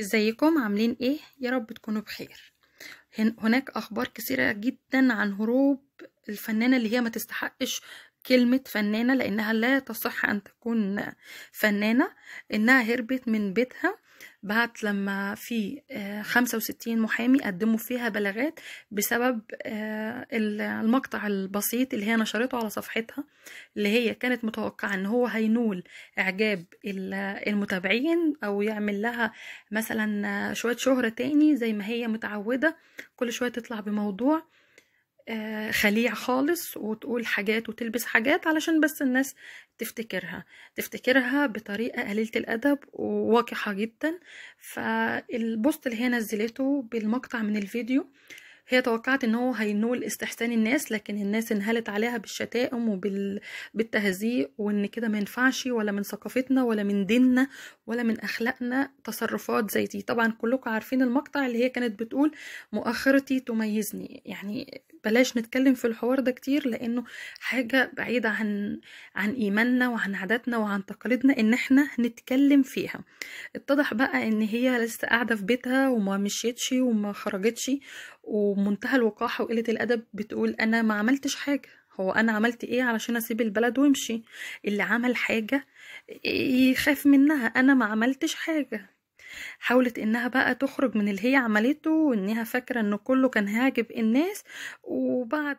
ازيكم عاملين ايه يا رب تكونوا بخير هناك اخبار كثيره جدا عن هروب الفنانه اللي هي ما تستحقش كلمة فنانة لأنها لا تصح أن تكون فنانة إنها هربت من بيتها بعد لما في آه، خمسة وستين محامي قدموا فيها بلاغات بسبب آه، المقطع البسيط اللي هي نشرته على صفحتها اللي هي كانت متوقعة ان هو هينول اعجاب المتابعين او يعمل لها مثلا آه، شوية شهرة تاني زي ما هي متعودة كل شوية تطلع بموضوع آه، خليع خالص وتقول حاجات وتلبس حاجات علشان بس الناس تفتكرها تفتكرها بطريقة قليلة الأدب وواقحة جدا فالبوست اللي هي نزلته بالمقطع من الفيديو هي توقعت ان هو هينول استحسان الناس لكن الناس انهالت عليها بالشتائم وبالتهزيء وان كده ما ينفعش ولا من ثقافتنا ولا من ديننا ولا من اخلاقنا تصرفات زي دي طبعا كلكم عارفين المقطع اللي هي كانت بتقول مؤخرتي تميزني يعني بلاش نتكلم في الحوار ده كتير لانه حاجه بعيده عن عن ايماننا وعن عاداتنا وعن تقاليدنا ان احنا نتكلم فيها اتضح بقى ان هي لسه قاعده في بيتها وما مشيتش وما خرجتش و ومنتهى الوقاحة وقلة الأدب بتقول أنا ما عملتش حاجة هو أنا عملت إيه علشان أسيب البلد وامشي اللي عمل حاجة يخاف منها أنا ما عملتش حاجة حاولت انها بقى تخرج من اللي هي عملته وانها فاكره ان كله كان هاجب الناس وبعد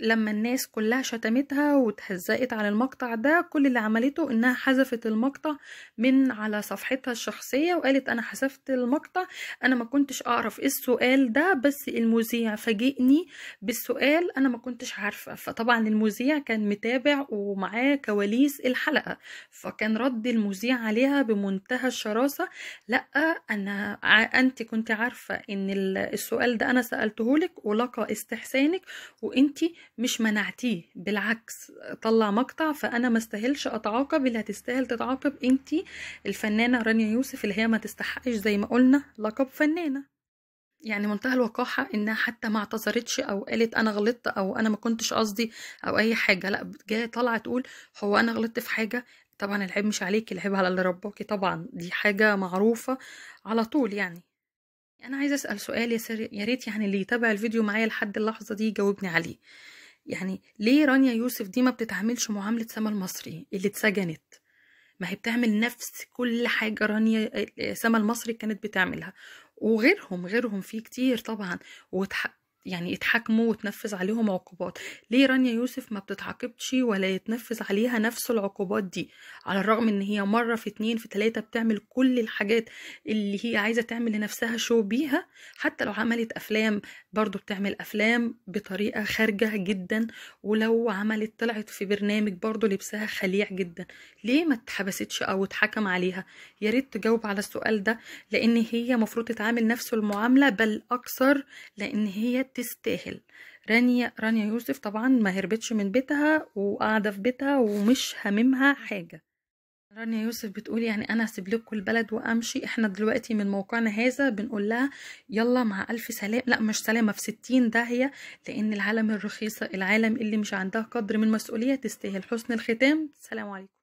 لما الناس كلها شتمتها وتهزقت على المقطع ده كل اللي عملته انها حذفت المقطع من على صفحتها الشخصيه وقالت انا حذفت المقطع انا ما كنتش اعرف ايه السؤال ده بس المذيع فاجئني بالسؤال انا ما كنتش عارفه فطبعا المذيع كان متابع ومعاه كواليس الحلقه فكان رد المذيع عليها بمنتهى الشراسه لا انا انت كنت عارفه ان السؤال ده انا سالته لك ولقى استحسانك وانت مش منعتيه بالعكس طلع مقطع فانا ما استاهلش اتعاقب اللي هتستاهل تتعاقب انت الفنانه رانيا يوسف اللي هي ما تستحقش زي ما قلنا لقب فنانه يعني منتهى الوقاحة إنها حتى ما اعتذرتش أو قالت أنا غلطت أو أنا ما كنتش قصدي أو أي حاجة لأ جاية طالعة تقول هو أنا غلطت في حاجة طبعا العيب مش عليكي العيب على اللي رباكي طبعا دي حاجة معروفة على طول يعني يعني انا عايزه اسال سؤال يا, سر... يا ريت يعني اللي يتابع الفيديو معايا لحد اللحظه دي يجاوبني عليه يعني ليه رانيا يوسف دي ما بتتعاملش معامله سما المصري اللي اتسجنت ما هي بتعمل نفس كل حاجه رانيا آه، سما المصري كانت بتعملها وغيرهم غيرهم في كتير طبعا وتحقق يعني يتحاكموا وتنفذ عليهم عقوبات ليه رانيا يوسف ما بتتعاقبش ولا يتنفذ عليها نفس العقوبات دي على الرغم ان هي مرة في اتنين في تلاتة بتعمل كل الحاجات اللي هي عايزة تعمل لنفسها شو بيها حتى لو عملت افلام برضو بتعمل افلام بطريقة خارجة جدا ولو عملت طلعت في برنامج برضو لبسها خليع جدا ليه ما اتحبستش او اتحكم عليها يا ريت تجاوب على السؤال ده لان هي مفروض تتعامل نفس المعاملة بل اكثر لان هي تستاهل رانيا رانيا يوسف طبعا ما هربتش من بيتها وقاعده في بيتها ومش هاممها حاجه رانيا يوسف بتقول يعني انا هسيب لكم البلد وامشي احنا دلوقتي من موقعنا هذا بنقول لها يلا مع الف سلام لا مش سلامه في ستين داهيه لان العالم الرخيصه العالم اللي مش عندها قدر من مسؤوليه تستاهل حسن الختام سلام عليكم